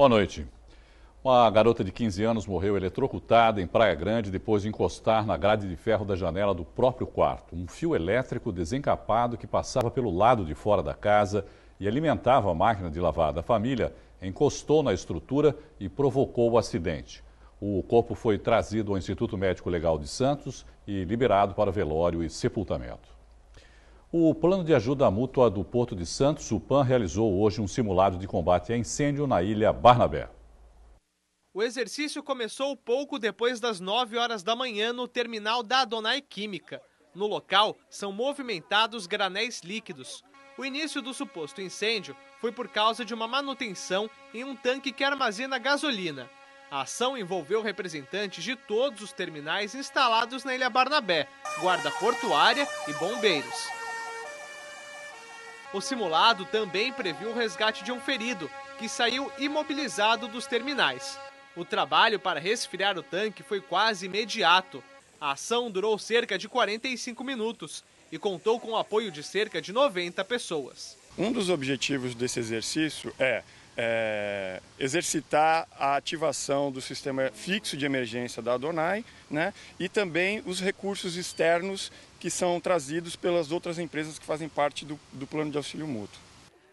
Boa noite. Uma garota de 15 anos morreu eletrocutada em Praia Grande depois de encostar na grade de ferro da janela do próprio quarto. Um fio elétrico desencapado que passava pelo lado de fora da casa e alimentava a máquina de lavar da família encostou na estrutura e provocou o acidente. O corpo foi trazido ao Instituto Médico Legal de Santos e liberado para velório e sepultamento. O Plano de Ajuda Mútua do Porto de Santos, o PAN, realizou hoje um simulado de combate a incêndio na ilha Barnabé. O exercício começou pouco depois das 9 horas da manhã no terminal da Adonai Química. No local, são movimentados granéis líquidos. O início do suposto incêndio foi por causa de uma manutenção em um tanque que armazena gasolina. A ação envolveu representantes de todos os terminais instalados na Ilha Barnabé, guarda portuária e bombeiros. O simulado também previu o resgate de um ferido, que saiu imobilizado dos terminais. O trabalho para resfriar o tanque foi quase imediato. A ação durou cerca de 45 minutos e contou com o apoio de cerca de 90 pessoas. Um dos objetivos desse exercício é, é exercitar a ativação do sistema fixo de emergência da ADONAI né, e também os recursos externos que são trazidos pelas outras empresas que fazem parte do, do plano de auxílio mútuo.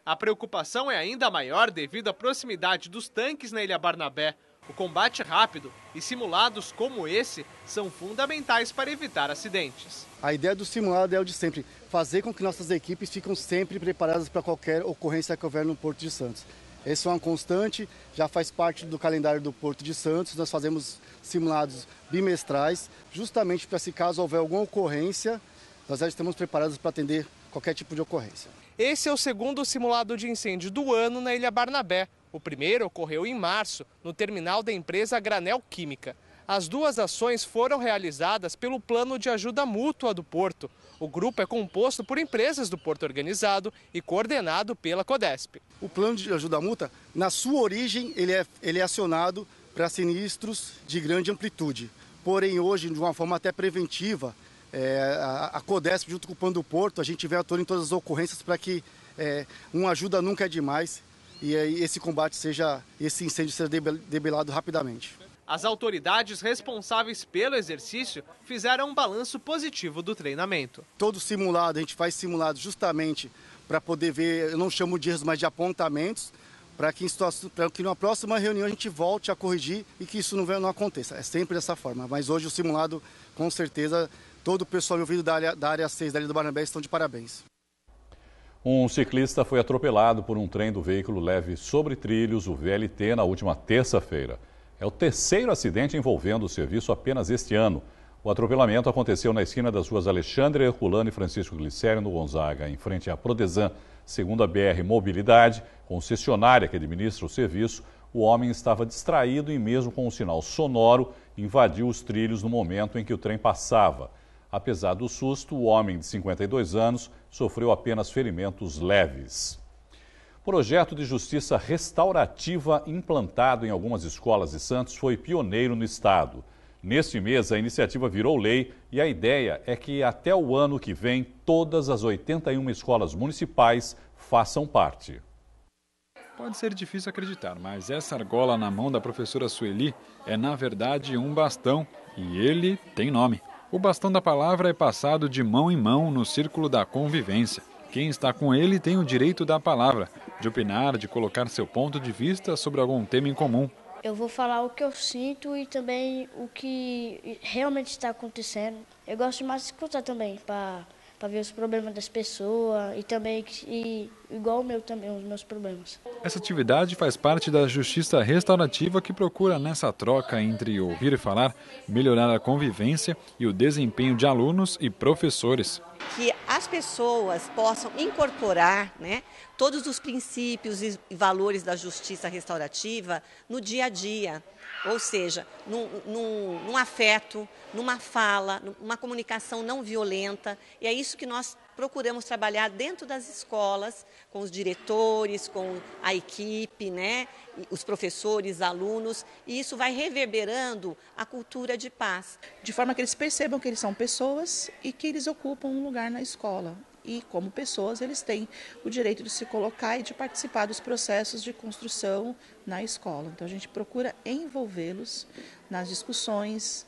A preocupação é ainda maior devido à proximidade dos tanques na Ilha Barnabé. O combate rápido e simulados como esse são fundamentais para evitar acidentes. A ideia do simulado é o de sempre, fazer com que nossas equipes fiquem sempre preparadas para qualquer ocorrência que houver no Porto de Santos. Esse é uma constante, já faz parte do calendário do Porto de Santos. Nós fazemos simulados bimestrais, justamente para se caso houver alguma ocorrência, nós já estamos preparados para atender qualquer tipo de ocorrência. Esse é o segundo simulado de incêndio do ano na Ilha Barnabé. O primeiro ocorreu em março, no terminal da empresa Granel Química. As duas ações foram realizadas pelo Plano de Ajuda Mútua do Porto. O grupo é composto por empresas do Porto Organizado e coordenado pela CODESP. O Plano de Ajuda Mútua, na sua origem, ele é, ele é acionado para sinistros de grande amplitude. Porém, hoje, de uma forma até preventiva, é, a, a CODESP, junto com o Plano do Porto, a gente vem atuando em todas as ocorrências para que é, uma ajuda nunca é demais e esse combate seja, esse incêndio seja debelado rapidamente. As autoridades responsáveis pelo exercício fizeram um balanço positivo do treinamento. Todo simulado, a gente faz simulado justamente para poder ver, eu não chamo de erros, mas de apontamentos, para que, para que numa próxima reunião a gente volte a corrigir e que isso não, não aconteça. É sempre dessa forma. Mas hoje o simulado, com certeza, todo o pessoal ouvido da área, da área 6 da área do Barnabé estão de parabéns. Um ciclista foi atropelado por um trem do veículo leve sobre trilhos, o VLT, na última terça-feira. É o terceiro acidente envolvendo o serviço apenas este ano. O atropelamento aconteceu na esquina das ruas Alexandre Herculano e Francisco Glicério, no Gonzaga, em frente à Prodesan. Segundo a BR Mobilidade, concessionária que administra o serviço, o homem estava distraído e, mesmo com um sinal sonoro, invadiu os trilhos no momento em que o trem passava. Apesar do susto, o homem de 52 anos sofreu apenas ferimentos leves. Projeto de justiça restaurativa implantado em algumas escolas de Santos foi pioneiro no estado. Neste mês, a iniciativa virou lei e a ideia é que até o ano que vem todas as 81 escolas municipais façam parte. Pode ser difícil acreditar, mas essa argola na mão da professora Sueli é, na verdade, um bastão e ele tem nome. O bastão da palavra é passado de mão em mão no círculo da convivência. Quem está com ele tem o direito da palavra, de opinar, de colocar seu ponto de vista sobre algum tema em comum. Eu vou falar o que eu sinto e também o que realmente está acontecendo. Eu gosto mais de escutar também, para ver os problemas das pessoas e também, e, igual o meu também, os meus problemas. Essa atividade faz parte da justiça restaurativa que procura, nessa troca entre ouvir e falar, melhorar a convivência e o desempenho de alunos e professores que as pessoas possam incorporar né, todos os princípios e valores da justiça restaurativa no dia a dia, ou seja, num, num, num afeto, numa fala, numa comunicação não violenta. E é isso que nós procuramos trabalhar dentro das escolas, com os diretores, com a equipe, né, os professores, alunos, e isso vai reverberando a cultura de paz. De forma que eles percebam que eles são pessoas e que eles ocupam um lugar na escola e, como pessoas, eles têm o direito de se colocar e de participar dos processos de construção na escola. Então, a gente procura envolvê-los nas discussões,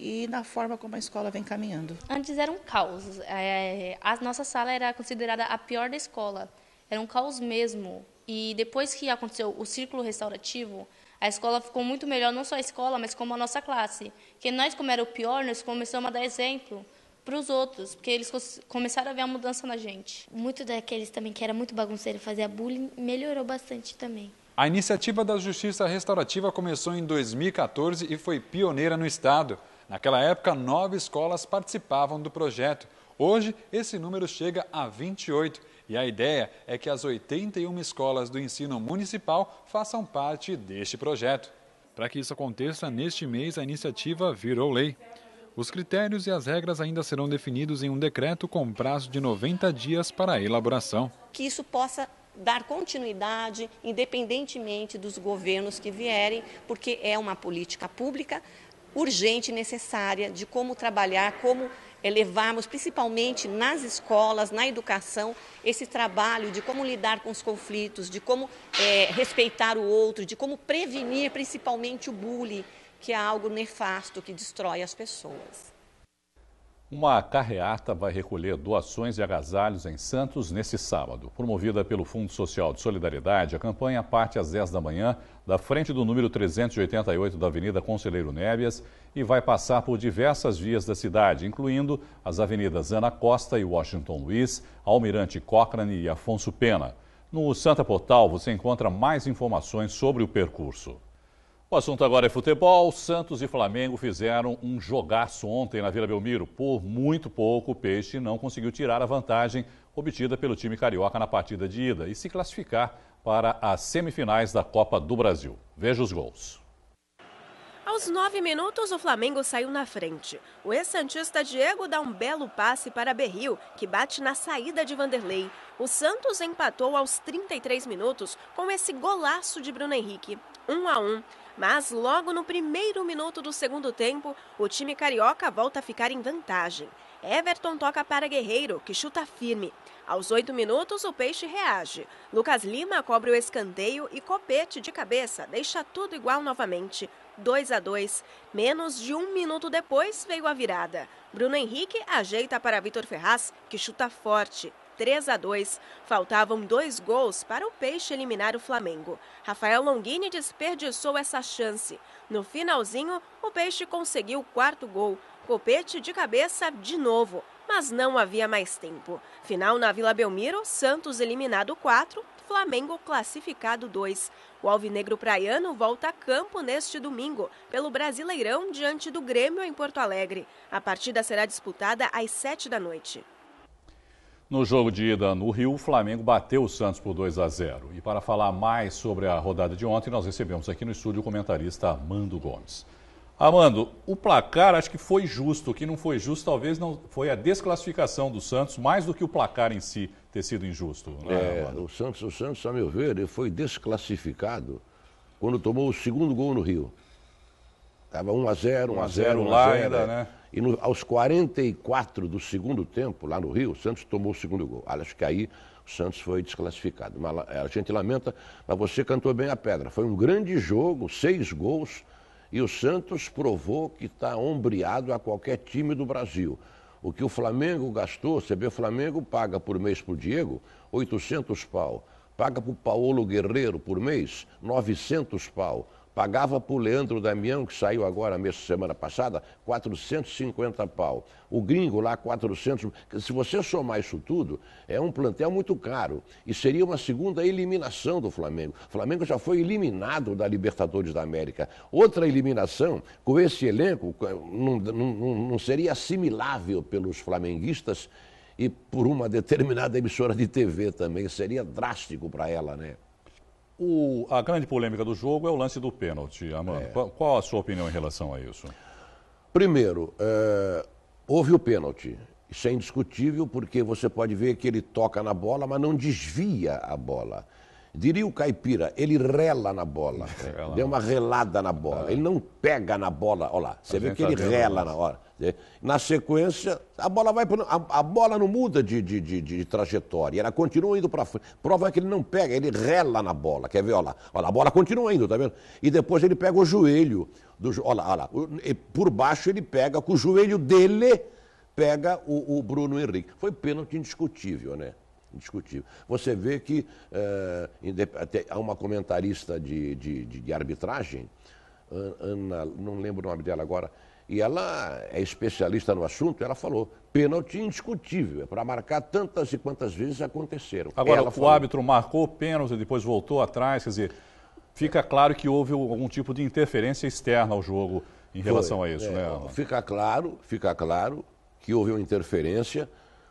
e na forma como a escola vem caminhando. Antes era um caos. É, a nossa sala era considerada a pior da escola. Era um caos mesmo. E depois que aconteceu o círculo restaurativo, a escola ficou muito melhor, não só a escola, mas como a nossa classe. Porque nós, como era o pior, nós começamos a dar exemplo para os outros, porque eles começaram a ver a mudança na gente. Muito daqueles também que era muito bagunceiro, fazia bullying, melhorou bastante também. A iniciativa da Justiça Restaurativa começou em 2014 e foi pioneira no estado. Naquela época, nove escolas participavam do projeto. Hoje, esse número chega a 28 e a ideia é que as 81 escolas do ensino municipal façam parte deste projeto. Para que isso aconteça, neste mês a iniciativa virou lei. Os critérios e as regras ainda serão definidos em um decreto com prazo de 90 dias para a elaboração. Que isso possa dar continuidade, independentemente dos governos que vierem, porque é uma política pública urgente e necessária de como trabalhar, como levarmos, principalmente nas escolas, na educação, esse trabalho de como lidar com os conflitos, de como é, respeitar o outro, de como prevenir principalmente o bullying, que é algo nefasto que destrói as pessoas. Uma carreata vai recolher doações e agasalhos em Santos nesse sábado. Promovida pelo Fundo Social de Solidariedade, a campanha parte às 10 da manhã da frente do número 388 da Avenida Conselheiro Nébias e vai passar por diversas vias da cidade, incluindo as avenidas Ana Costa e Washington Luiz, Almirante Cochrane e Afonso Pena. No Santa Portal você encontra mais informações sobre o percurso. O assunto agora é futebol. Santos e Flamengo fizeram um jogaço ontem na Vila Belmiro. Por muito pouco, o Peixe não conseguiu tirar a vantagem obtida pelo time carioca na partida de ida e se classificar para as semifinais da Copa do Brasil. Veja os gols. Aos nove minutos, o Flamengo saiu na frente. O ex-santista Diego dá um belo passe para Berril, que bate na saída de Vanderlei. O Santos empatou aos 33 minutos com esse golaço de Bruno Henrique, 1 um a 1. Um. Mas logo no primeiro minuto do segundo tempo, o time carioca volta a ficar em vantagem. Everton toca para Guerreiro, que chuta firme. Aos oito minutos, o peixe reage. Lucas Lima cobre o escanteio e Copete de cabeça deixa tudo igual novamente. 2 a 2. Menos de um minuto depois veio a virada. Bruno Henrique ajeita para Vitor Ferraz, que chuta forte. 3 a 2. Faltavam dois gols para o Peixe eliminar o Flamengo. Rafael Longini desperdiçou essa chance. No finalzinho, o Peixe conseguiu o quarto gol. Copete de cabeça de novo mas não havia mais tempo. Final na Vila Belmiro, Santos eliminado 4, Flamengo classificado 2. O Alvinegro Praiano volta a campo neste domingo pelo Brasileirão diante do Grêmio em Porto Alegre. A partida será disputada às 7 da noite. No jogo de ida no Rio, o Flamengo bateu o Santos por 2 a 0. E para falar mais sobre a rodada de ontem, nós recebemos aqui no estúdio o comentarista Amando Gomes. Amando, o placar acho que foi justo. O que não foi justo talvez não foi a desclassificação do Santos, mais do que o placar em si ter sido injusto. Né, é, é o Santos, o Santos, a meu ver, ele foi desclassificado quando tomou o segundo gol no Rio. Estava 1 a 0, 1 a 0, lá 0, ainda, é. né? E no, aos 44 do segundo tempo, lá no Rio, o Santos tomou o segundo gol. Acho que aí o Santos foi desclassificado. Mas, é, a gente lamenta, mas você cantou bem a pedra. Foi um grande jogo, seis gols e o Santos provou que está ombreado a qualquer time do Brasil. O que o Flamengo gastou, você vê, o Flamengo paga por mês para o Diego 800 pau. Paga para o Paulo Guerreiro por mês 900 pau. Pagava para o Leandro Damião, que saiu agora, mesmo semana passada, 450 pau. O gringo lá, 400. Se você somar isso tudo, é um plantel muito caro. E seria uma segunda eliminação do Flamengo. O Flamengo já foi eliminado da Libertadores da América. Outra eliminação com esse elenco não, não, não seria assimilável pelos flamenguistas e por uma determinada emissora de TV também. Seria drástico para ela, né? O, a grande polêmica do jogo é o lance do pênalti, Amanda. É. Qual, qual, a sua opinião em relação a isso? Primeiro, é, houve o pênalti. Isso é indiscutível porque você pode ver que ele toca na bola, mas não desvia a bola. Diria o caipira, ele rela na bola. Rela deu uma relada na bola. Ah. Ele não pega na bola. Olha lá, você a vê que ele rela na hora. Na sequência, a bola vai pro, a, bola não muda de, de, de, de trajetória, ela continua indo para frente. Prova é que ele não pega, ele rela na bola. Quer ver? Olha lá, olha lá, a bola continua indo, tá vendo? E depois ele pega o joelho. Do, olha lá, olha lá. Por baixo ele pega com o joelho dele pega o, o, Bruno Henrique. Foi pênalti indiscutível, né? Indiscutível. Você vê que é, há uma comentarista de, de, de arbitragem, Ana, não lembro o nome dela agora, e ela é especialista no assunto, ela falou, pênalti indiscutível, é para marcar tantas e quantas vezes aconteceram. Agora, ela o falou. árbitro marcou pênalti, e depois voltou atrás, quer dizer, fica claro que houve algum tipo de interferência externa ao jogo em Foi, relação a isso, é, né? Ana? Fica claro, fica claro que houve uma interferência,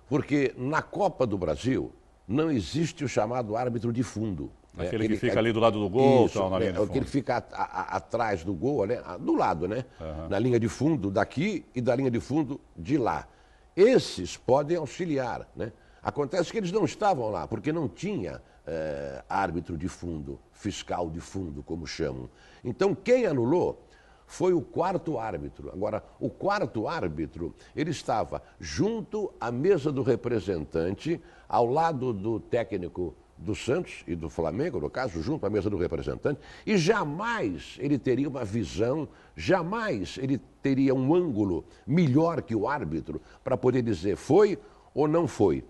porque na Copa do Brasil não existe o chamado árbitro de fundo. Aquele, aquele, é, que fica é ali do lado do gol, isso, tal, na é, linha de fundo, Aquele que fica a, a, atrás do gol, né, ah, do lado, né? Uhum. Na linha de fundo daqui e da linha de fundo de lá. Esses podem auxiliar, né? Acontece que eles não estavam lá, porque não tinha é, árbitro de fundo, fiscal de fundo, como chamam. Então, quem anulou foi o quarto árbitro. Agora, o quarto árbitro, ele estava junto à mesa do representante, ao lado do técnico do Santos e do Flamengo, no caso, junto à mesa do representante, e jamais ele teria uma visão, jamais ele teria um ângulo melhor que o árbitro para poder dizer foi ou não foi.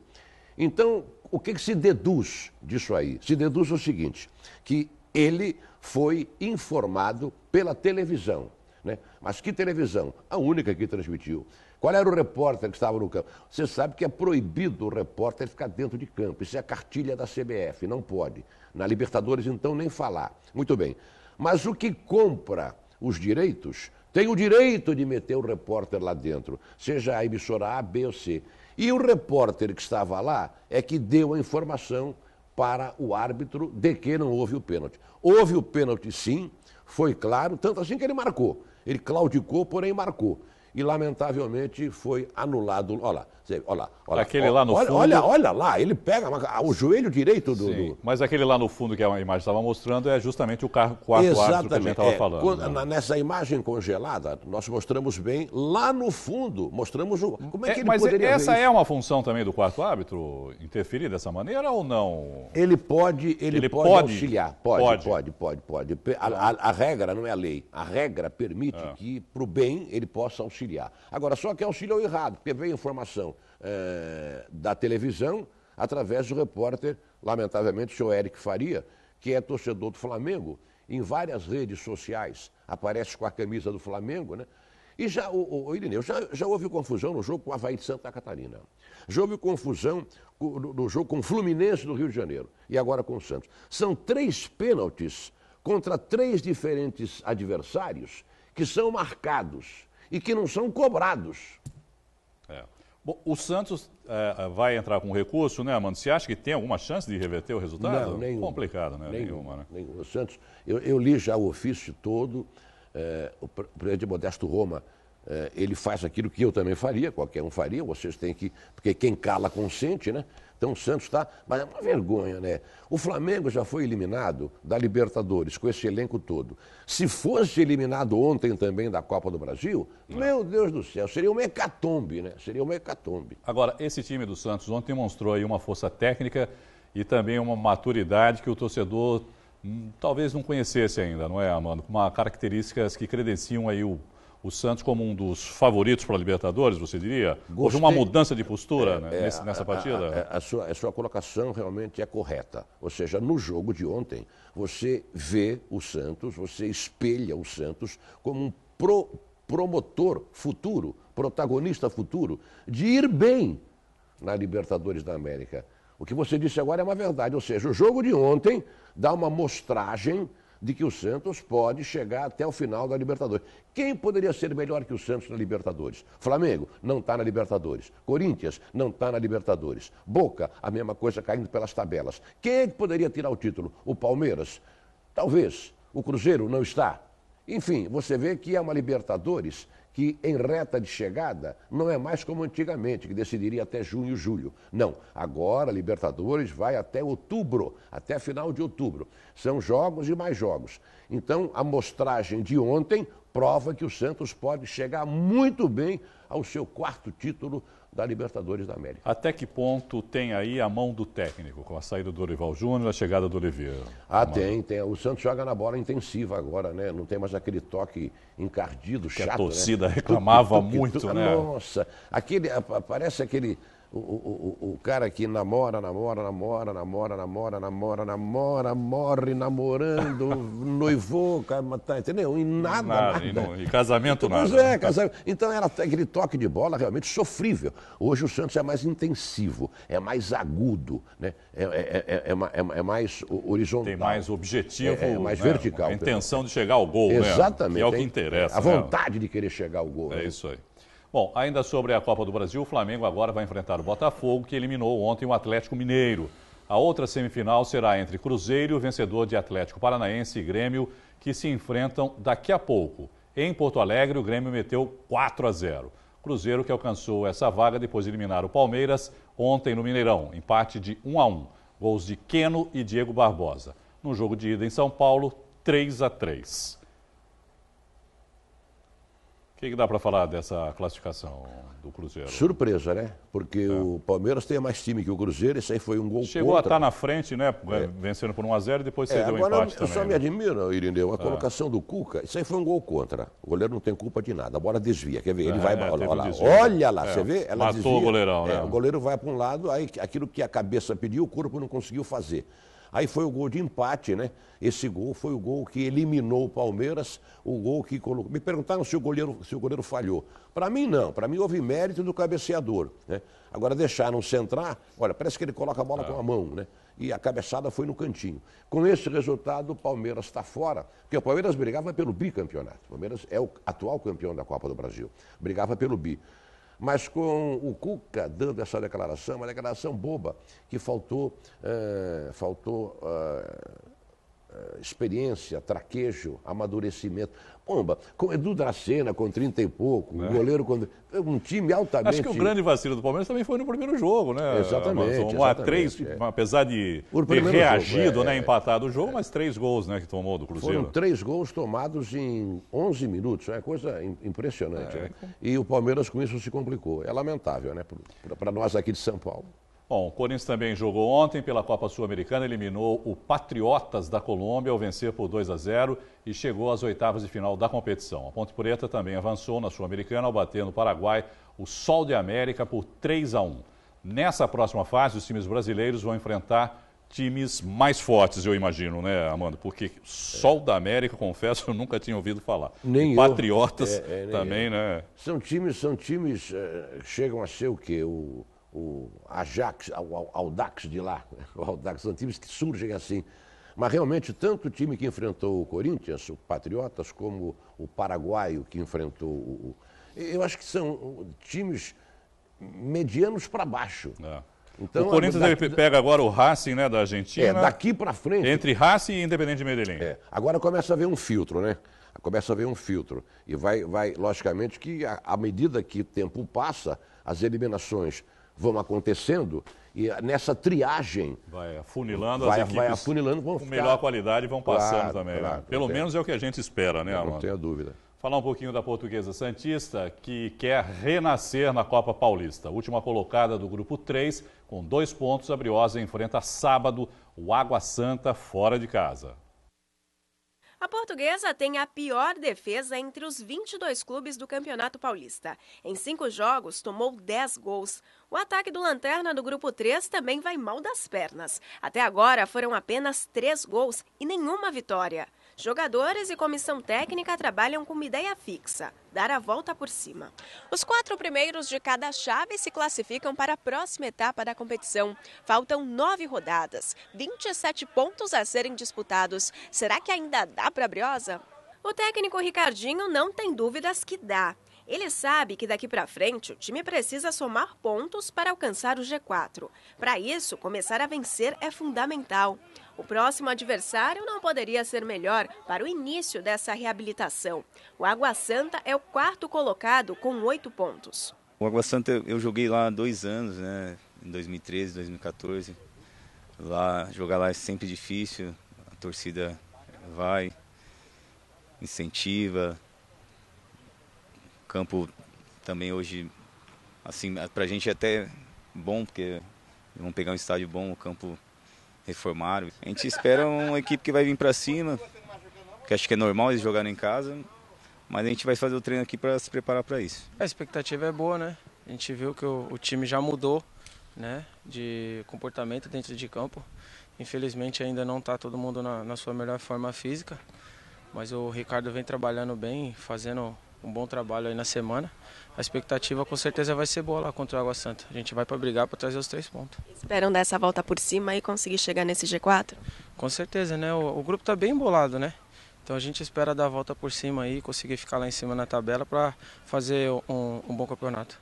Então, o que, que se deduz disso aí? Se deduz o seguinte, que ele foi informado pela televisão. Né? Mas que televisão? A única que transmitiu. Qual era o repórter que estava no campo? Você sabe que é proibido o repórter ficar dentro de campo. Isso é a cartilha da CBF, não pode. Na Libertadores, então, nem falar. Muito bem. Mas o que compra os direitos tem o direito de meter o repórter lá dentro, seja a emissora A, B ou C. E o repórter que estava lá é que deu a informação para o árbitro de que não houve o pênalti. Houve o pênalti sim, foi claro, tanto assim que ele marcou. Ele claudicou, porém marcou e lamentavelmente foi anulado. Olha lá, olha lá. Olha, aquele olha, lá no olha, fundo. Olha, olha lá, ele pega o joelho direito do, Sim, do... Mas aquele lá no fundo que a imagem estava mostrando é justamente o carro quarto árbitro que a gente estava é, falando. Quando, né? Nessa imagem congelada, nós mostramos bem lá no fundo, mostramos o. Como é, é que ele mas poderia essa é uma função também do quarto árbitro, interferir dessa maneira ou não? Ele pode, ele, ele pode, pode, auxiliar. Pode, pode, pode, pode. pode. A, tá. a, a, regra não é a lei. A regra permite é. que, para o bem, ele possa auxiliar auxiliar. Agora, só que auxiliou errado, porque veio informação é, da televisão através do repórter, lamentavelmente, o senhor Eric Faria, que é torcedor do Flamengo, em várias redes sociais, aparece com a camisa do Flamengo, né? E já, o, o Irineu, já, já houve confusão no jogo com o Havaí de Santa Catarina. Já houve confusão no, no jogo com o Fluminense do Rio de Janeiro. E agora com o Santos. São três pênaltis contra três diferentes adversários que são marcados e que não são cobrados. É. Bom, o Santos é, é, vai entrar com recurso, né, Amanda? Você acha que tem alguma chance de reverter o resultado? Não, nenhuma. Complicado, né? Nenhuma, nenhuma né? Nenhum. O Santos, eu, eu, li já o ofício todo, é, o presidente Modesto Roma, é, ele faz aquilo que eu também faria, qualquer um faria, vocês têm que. Porque quem cala consente, né? Então o Santos está. Mas é uma vergonha, né? O Flamengo já foi eliminado da Libertadores, com esse elenco todo. Se fosse eliminado ontem também da Copa do Brasil, meu Deus do céu, seria uma hecatombe, né? Seria uma hecatombe. Agora, esse time do Santos ontem mostrou aí uma força técnica e também uma maturidade que o torcedor hum, talvez não conhecesse ainda, não é, Amando? Uma características que credenciam aí o o Santos como um dos favoritos para a Libertadores, você diria? Gostei. Houve uma mudança de postura é, né, é, nessa a, partida? A, a, sua, a, sua, colocação realmente é correta. Ou seja, no jogo de ontem, você vê o Santos, você espelha o Santos como um pro, promotor futuro, protagonista futuro, de ir bem na Libertadores da América. O que você disse agora é uma verdade. Ou seja, o jogo de ontem dá uma mostragem de que o Santos pode chegar até o final da Libertadores. Quem poderia ser melhor que o Santos na Libertadores? Flamengo não está na Libertadores. Corinthians não está na Libertadores. Boca, a mesma coisa caindo pelas tabelas. Quem é poderia tirar o título? O Palmeiras? Talvez. O Cruzeiro não está. Enfim, você vê que é uma Libertadores que em reta de chegada não é mais como antigamente, que decidiria até junho, julho. Não, agora Libertadores vai até outubro, até final de outubro. São jogos e mais jogos. Então, a mostragem de ontem prova que o Santos pode chegar muito bem ao seu quarto título da Libertadores da América. Até que ponto tem aí a mão do técnico, com a saída do Dorival Júnior, a chegada do Oliveira? Ah, tem, tem. O Santos joga na bola intensiva agora, né? Não tem mais aquele toque encardido, que chato. A né? torcida né? reclamava muito, né? Nossa, aquele, parece aquele o, o, o, o cara que namora, namora, namora, namora, namora, namora, namora, morre namorando, noivou, tá, entendeu? Em nada, nada. nada. Não, e, casamento então, nada. Pois né? é, casamento. Então era aquele toque de bola realmente sofrível. Hoje o Santos é mais intensivo, é mais agudo, né? é, é, é, é, é, é, é mais horizontal. Tem mais objetivo. É, mais né? vertical. A intenção de chegar ao gol, né? Exatamente. Né? Que é o que interessa. A né? vontade de querer chegar ao gol. É isso aí. Bom, ainda sobre a Copa do Brasil, o Flamengo agora vai enfrentar o Botafogo, que eliminou ontem o Atlético Mineiro. A outra semifinal será entre Cruzeiro vencedor de Atlético Paranaense e Grêmio, que se enfrentam daqui a pouco. Em Porto Alegre, o Grêmio meteu 4 a 0. Cruzeiro que alcançou essa vaga depois de eliminar o Palmeiras ontem no Mineirão, empate de 1 a 1, gols de Queno e Diego Barbosa. No jogo de ida em São Paulo, 3 a 3. O que, que, dá para falar dessa classificação do Cruzeiro? Surpresa, né? Porque é. o Palmeiras tem mais time que o Cruzeiro, isso aí foi um gol Chegou contra. a tá estar na frente, né? É. Vencendo por 1x0 e depois é, cedeu é, agora, um empate eu também. só me né? admiro, Irineu, a é. colocação do Cuca, isso aí foi um gol contra. O goleiro não tem culpa de nada, a bola desvia, quer ver? Ele é, vai, olha, né? olha, lá, olha lá você vê? Ela Matou desvia. o goleirão, né? o goleiro vai para um lado, aí aquilo que a cabeça pediu, o corpo não conseguiu fazer. Aí foi o gol de empate, né? Esse gol foi o gol que eliminou o Palmeiras, o gol que colocou. Me perguntaram se o goleiro, se o goleiro falhou. Para mim, não. Para mim, houve mérito do cabeceador. Né? Agora, deixaram centrar, olha, parece que ele coloca a bola ah. com a mão, né? E a cabeçada foi no cantinho. Com esse resultado, o Palmeiras está fora, porque o Palmeiras brigava pelo bicampeonato. O Palmeiras é o atual campeão da Copa do Brasil. Brigava pelo B. Mas com o Cuca dando essa declaração, uma declaração boba, que faltou, é, faltou é, eh, experiência, traquejo, amadurecimento. Pomba, com Edu Dracena com 30 e pouco, é. um goleiro com. Um time altamente. Acho que o grande vacilo do Palmeiras também foi no primeiro jogo, né? Exatamente. Um a três é. apesar de ter reagido, jogo, é, né? É. Empatado o jogo, mas três gols, né? Que tomou do Cruzeiro. Foram três gols tomados em 11 minutos. É coisa impressionante. É, né? E o Palmeiras com isso se complicou. É lamentável, né? Para nós aqui de São Paulo. Bom, o Corinthians também jogou ontem pela Copa Sul-Americana, eliminou o Patriotas da Colômbia ao vencer por 2 a 0 e chegou às oitavas de final da competição. A Ponte Preta também avançou na Sul-Americana ao bater no Paraguai o Sol de América por 3 a 1. Nessa próxima fase, os times brasileiros vão enfrentar times mais fortes, eu imagino, né, Amanda? Porque Sol é. da América, confesso, eu nunca tinha ouvido falar. Nem e Patriotas é, é, nem também, eu. né? São times, são times, eh, chegam a ser o quê? O o Ajax, o Aldax de lá, né? o Aldax, são times que surgem assim. Mas realmente, tanto o time que enfrentou o Corinthians, o Patriotas, como o paraguaio que enfrentou o. Eu acho que são times medianos para baixo. É. Então, o Corinthians daqui, ele pega agora o Racing né, da Argentina. É, daqui para frente. Entre Racing e Independente de Medellín. É, agora começa a ver um filtro, né? Começa a ver um filtro. E vai, vai logicamente, que à medida que o tempo passa, as eliminações vão acontecendo e nessa triagem. Vai afunilando vai, as equipes. Vai afunilando, vão com ficar... melhor qualidade vão passando claro, também. Né? Claro, né? Pelo menos é o que a gente espera, né, Amanda? Não tenho dúvida. Falar um pouquinho da portuguesa Santista, que quer renascer na Copa Paulista. Última colocada do grupo 3, com dois pontos, a Briosa enfrenta sábado o Água Santa fora de casa. A portuguesa tem a pior defesa entre os 22 clubes do Campeonato Paulista. Em cinco jogos, tomou 10 gols. O ataque do Lanterna do Grupo 3 também vai mal das pernas. Até agora, foram apenas três gols e nenhuma vitória. Jogadores e comissão técnica trabalham com uma ideia fixa, dar a volta por cima. Os quatro primeiros de cada chave se classificam para a próxima etapa da competição. Faltam nove rodadas, 27 pontos a serem disputados. Será que ainda dá para a Briosa? O técnico Ricardinho não tem dúvidas que dá. Ele sabe que daqui para frente o time precisa somar pontos para alcançar o G4. Para isso, começar a vencer é fundamental. O próximo adversário não poderia ser melhor para o início dessa reabilitação. O Água Santa é o quarto colocado com oito pontos. O Água Santa eu joguei lá dois anos, né? em 2013, 2014. Lá, jogar lá é sempre difícil, a torcida vai, incentiva. O campo também hoje, assim, pra gente é até bom, porque vamos pegar um estádio bom, o campo reformaram. A gente espera uma equipe que vai vir para cima, que acho que é normal eles jogarem em casa, mas a gente vai fazer o treino aqui para se preparar para isso. A expectativa é boa, né? A gente viu que o, o time já mudou, né, de comportamento dentro de campo. Infelizmente ainda não está todo mundo na, na sua melhor forma física, mas o Ricardo vem trabalhando bem, fazendo um bom trabalho aí na semana. A expectativa com certeza vai ser boa lá contra o Água Santa. A gente vai para brigar para trazer os três pontos. Esperam dar essa volta por cima e conseguir chegar nesse G4? Com certeza, né? O, o grupo está bem embolado, né? Então a gente espera dar a volta por cima aí, conseguir ficar lá em cima na tabela para fazer um, um bom campeonato.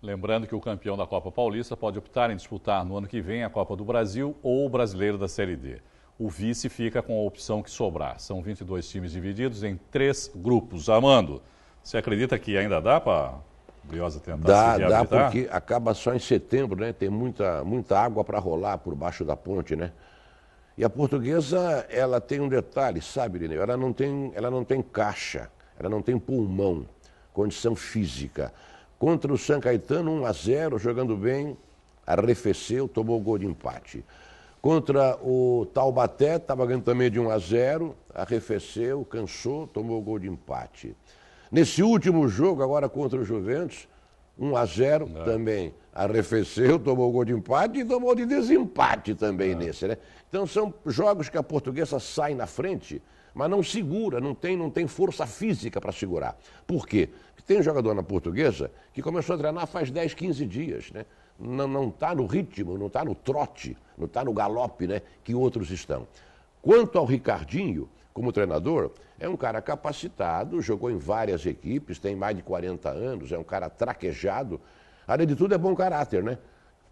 Lembrando que o campeão da Copa Paulista pode optar em disputar no ano que vem a Copa do Brasil ou o Brasileiro da Série D o vice fica com a opção que sobrar. São 22 times divididos em três grupos. Amando, você acredita que ainda dá para Briosa tentar dá, se reabilitar? Dá, porque acaba só em setembro, né? Tem muita, muita água para rolar por baixo da ponte, né? E a portuguesa, ela tem um detalhe, sabe, Irineu? Ela não tem, ela não tem caixa, ela não tem pulmão, condição física. Contra o São Caetano, 1 a 0, jogando bem, arrefeceu, tomou o gol de empate. Contra o Taubaté, estava ganhando também de 1 a 0, arrefeceu, cansou, tomou o gol de empate. Nesse último jogo, agora contra o Juventus, 1 a 0 Não. É. também arrefeceu, tomou o gol de empate e tomou de desempate também Não. É. nesse, né? Então são jogos que a portuguesa sai na frente mas não segura, não tem, não tem força física para segurar. Por quê? Porque tem um jogador na portuguesa que começou a treinar faz 10, 15 dias, né? não está no ritmo, não está no trote, não está no galope né, que outros estão. Quanto ao Ricardinho, como treinador, é um cara capacitado, jogou em várias equipes, tem mais de 40 anos, é um cara traquejado. Além de tudo, é bom caráter, né?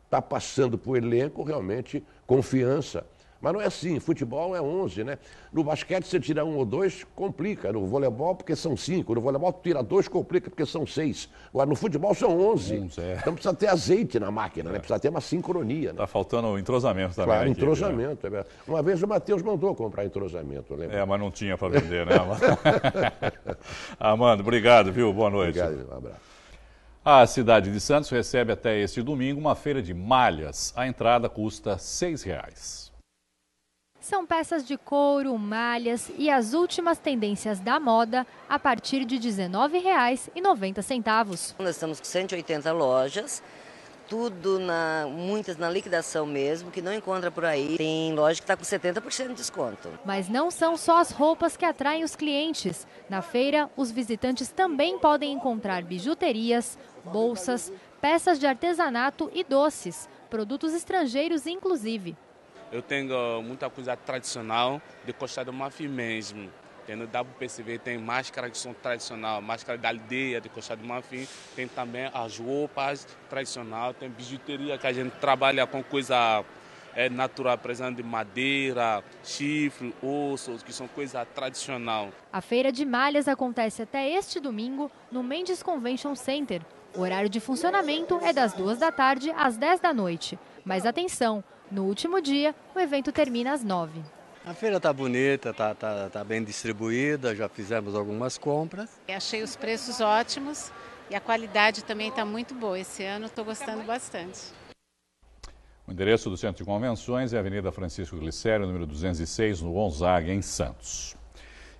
Está passando para o elenco realmente confiança mas não é assim, futebol é 11, né? No basquete você tira um ou dois, complica. No voleibol, porque são cinco. No voleibol tu tira dois, complica, porque são seis. Agora, no futebol são 11. É. Então precisa ter azeite na máquina, né? é. né? Precisa ter uma sincronia. Né? Tá faltando o entrosamento também. Claro, equipe, entrosamento. Né? Uma vez o Matheus mandou comprar entrosamento, É, mas não tinha para vender, né? Amando, obrigado, viu? Boa noite. Obrigado, um abraço. A cidade de Santos recebe até este domingo uma feira de malhas. A entrada custa R$ reais são peças de couro, malhas e as últimas tendências da moda a partir de R$ 19,90. Nós estamos com 180 lojas, tudo na muitas na liquidação mesmo, que não encontra por aí. Tem loja que está com 70% de desconto. Mas não são só as roupas que atraem os clientes. Na feira, os visitantes também podem encontrar bijuterias, bolsas, peças de artesanato e doces, produtos estrangeiros inclusive. Eu tenho eh, muita coisa tradicional de Costa do Marfim mesmo. Tem no WPCV, tem máscara que são tradicional, máscara da aldeia de Costa do Marfim, tem também as roupas tradicional, tem bijuteria que a gente trabalha com coisa é, natural, presente de madeira, chifre, ossos, que são coisa tradicional. A feira de malhas acontece até este domingo no Mendes Convention Center. O horário de funcionamento é das duas da tarde às 10 da noite. Mas atenção, no último dia, o evento termina às nove. A feira está bonita, está tá, tá bem distribuída, já fizemos algumas compras. Eu é, achei os preços ótimos e a qualidade também está muito boa. Esse ano estou gostando bastante. O endereço do Centro de Convenções é Avenida Francisco Glicério, número 206, no Gonzaga, em Santos.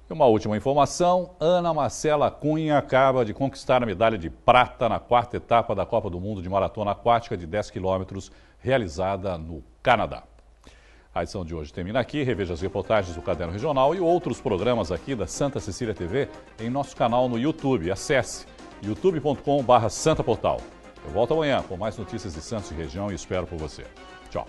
E uma última informação: Ana Marcela Cunha acaba de conquistar a medalha de prata na quarta etapa da Copa do Mundo de Maratona Aquática de 10 quilômetros, realizada no Canadá. A edição de hoje termina aqui. Reveja as reportagens do Caderno Regional e outros programas aqui da Santa Cecília TV em nosso canal no YouTube. Acesse youtube.com.br santaportal. Eu volto amanhã com mais notícias de Santos e região e espero por você. Tchau.